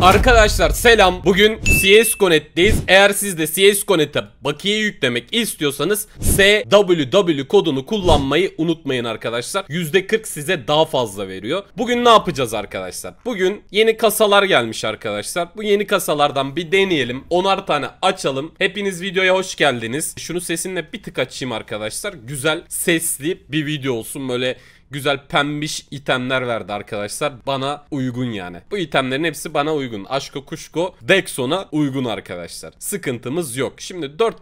Arkadaşlar selam. Bugün CSConnect'teyiz. Eğer siz de CSConnect'e bakiye yüklemek istiyorsanız SWW kodunu kullanmayı unutmayın arkadaşlar. %40 size daha fazla veriyor. Bugün ne yapacağız arkadaşlar? Bugün yeni kasalar gelmiş arkadaşlar. Bu yeni kasalardan bir deneyelim. Onar tane açalım. Hepiniz videoya hoş geldiniz. Şunu sesinle bir tık açayım arkadaşlar. Güzel, sesli bir video olsun. Böyle güzel pembiş itemler verdi arkadaşlar. Bana uygun yani. Bu itemlerin hepsi bana uygun. Aşko Kuşko Dexon'a uygun arkadaşlar. Sıkıntımız yok. Şimdi 4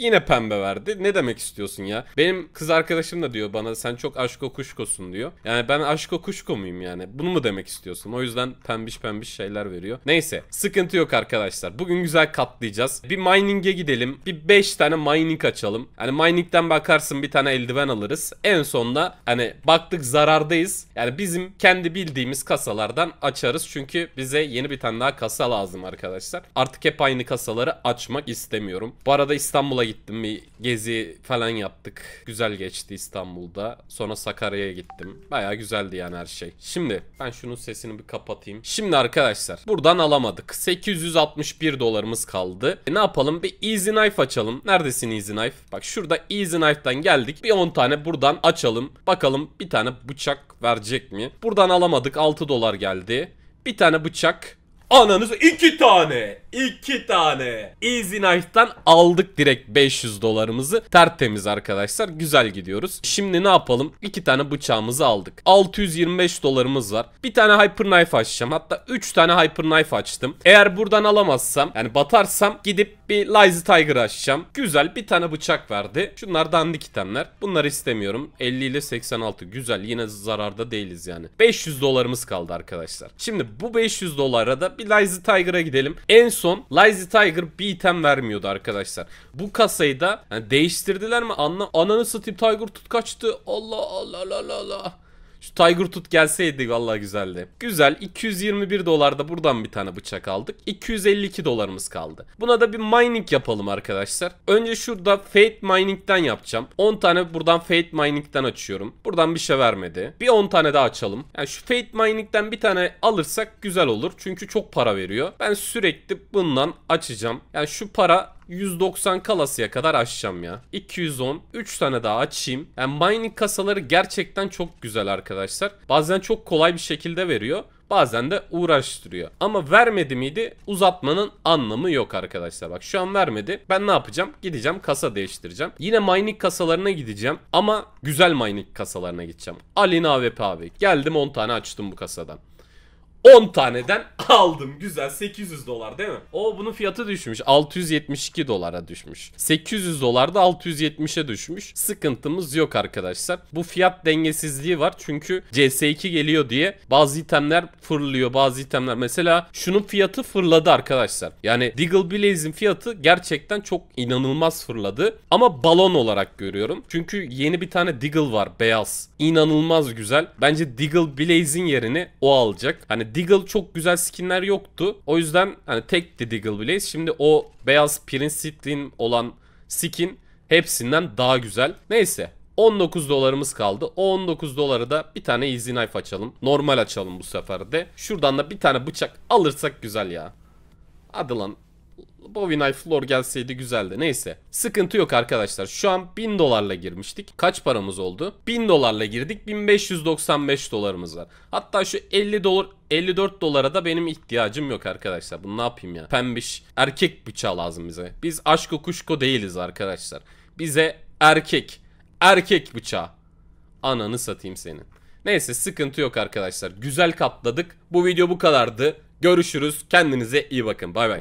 Yine pembe verdi. Ne demek istiyorsun ya? Benim kız arkadaşım da diyor bana sen çok aşko kuşkosun diyor. Yani ben aşko kuşko muyum yani? Bunu mu demek istiyorsun? O yüzden pembiş pembiş şeyler veriyor. Neyse sıkıntı yok arkadaşlar. Bugün güzel katlayacağız. Bir mining'e gidelim. Bir 5 tane mining açalım. Hani mining'den bakarsın bir tane eldiven alırız. En sonda hani baktık zarardayız. Yani bizim kendi bildiğimiz kasalardan açarız. Çünkü bize yeni bir tane daha kasa lazım arkadaşlar. Artık hep aynı kasaları açmak istemiyorum. Bu arada İstanbul'a gittim. Bir gezi falan yaptık. Güzel geçti İstanbul'da. Sonra Sakarya'ya gittim. Baya güzeldi yani her şey. Şimdi ben şunun sesini bir kapatayım. Şimdi arkadaşlar buradan alamadık. 861 dolarımız kaldı. E ne yapalım? Bir Easy Knife açalım. Neredesin Easy Knife? Bak şurada Easy Knife'dan geldik. Bir 10 tane buradan açalım. Bakalım bir tane bıçak verecek mi? Buradan alamadık. 6 dolar geldi. Bir tane bıçak Ananız iki tane. iki tane. Easy Knife'dan aldık direkt 500 dolarımızı. Tertemiz arkadaşlar. Güzel gidiyoruz. Şimdi ne yapalım? İki tane bıçağımızı aldık. 625 dolarımız var. Bir tane Hyper Knife açacağım. Hatta 3 tane Hyper Knife açtım. Eğer buradan alamazsam yani batarsam gidip bir Lazy Tiger açacağım. Güzel bir tane bıçak verdi. Şunlar dandik itemler. Bunları istemiyorum. 50 ile 86. Güzel. Yine zararda değiliz yani. 500 dolarımız kaldı arkadaşlar. Şimdi bu 500 dolara da bir Lazy Tiger'a gidelim. En son Lazy Tiger bir item vermiyordu arkadaşlar. Bu kasayı da yani değiştirdiler mi anla ananı satayım Tiger tut kaçtı. Allah Allah Allah Allah. Şu Tiger Tut gelseydi valla güzeldi. Güzel 221 dolarda buradan bir tane bıçak aldık. 252 dolarımız kaldı. Buna da bir mining yapalım arkadaşlar. Önce şurada Fate Mining'den yapacağım. 10 tane buradan Fate Mining'den açıyorum. Buradan bir şey vermedi. Bir 10 tane daha açalım. Yani şu Fate Mining'den bir tane alırsak güzel olur. Çünkü çok para veriyor. Ben sürekli bundan açacağım. Yani şu para 190 kalasıya kadar açacağım ya. 210. 3 tane daha açayım. Yani mining kasaları gerçekten çok güzel arkadaşlar. Bazen çok kolay bir şekilde veriyor bazen de uğraştırıyor. Ama vermedi miydi uzatmanın anlamı yok arkadaşlar. Bak şu an vermedi. Ben ne yapacağım? Gideceğim kasa değiştireceğim. Yine mining kasalarına gideceğim ama güzel mining kasalarına gideceğim. Alina AWP abi. Geldim 10 tane açtım bu kasadan. 10 taneden aldım. Güzel 800 dolar değil mi? O bunun fiyatı düşmüş. 672 dolara düşmüş. 800 dolar da 670'e düşmüş. Sıkıntımız yok arkadaşlar. Bu fiyat dengesizliği var. Çünkü CS2 geliyor diye bazı itemler fırlıyor. Bazı itemler mesela şunun fiyatı fırladı arkadaşlar. Yani Deagle Blaze'in fiyatı gerçekten çok inanılmaz fırladı. Ama balon olarak görüyorum. Çünkü yeni bir tane Deagle var beyaz. inanılmaz güzel. Bence Deagle Blaze'in yerini o alacak. Hani e, Deagle çok güzel skinler yoktu. O yüzden hani tekti Deagle Blaze. Şimdi o beyaz Prince Citrine olan skin hepsinden daha güzel. Neyse 19 dolarımız kaldı. O 19 doları da bir tane easy knife açalım. Normal açalım bu sefer de. Şuradan da bir tane bıçak alırsak güzel ya. Hadi lan Bowie Knife Floor gelseydi güzeldi. Neyse. Sıkıntı yok arkadaşlar. Şu an 1000 dolarla girmiştik. Kaç paramız oldu? 1000 dolarla girdik. 1595 dolarımız var. Hatta şu 50 dolar 54 dolara da benim ihtiyacım yok arkadaşlar. Bunu ne yapayım ya? Pembiş erkek bıçağı lazım bize. Biz aşko kuşko değiliz arkadaşlar. Bize erkek erkek bıçağı. Ananı satayım senin. Neyse sıkıntı yok arkadaşlar. Güzel katladık. Bu video bu kadardı. Görüşürüz. Kendinize iyi bakın. Bay bay.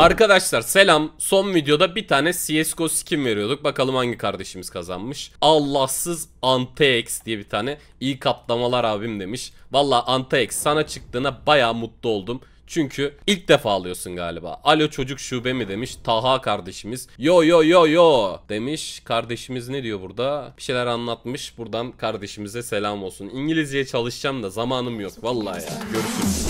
Arkadaşlar selam. Son videoda bir tane CSGO skin veriyorduk. Bakalım hangi kardeşimiz kazanmış. Allahsız Antex diye bir tane. İyi kaplamalar abim demiş. Valla Antex sana çıktığına baya mutlu oldum. Çünkü ilk defa alıyorsun galiba. Alo çocuk şube mi demiş. Taha kardeşimiz. Yo yo yo yo demiş. Kardeşimiz ne diyor burada? Bir şeyler anlatmış. Buradan kardeşimize selam olsun. İngilizceye çalışacağım da zamanım yok. valla ya. Görüşürüz.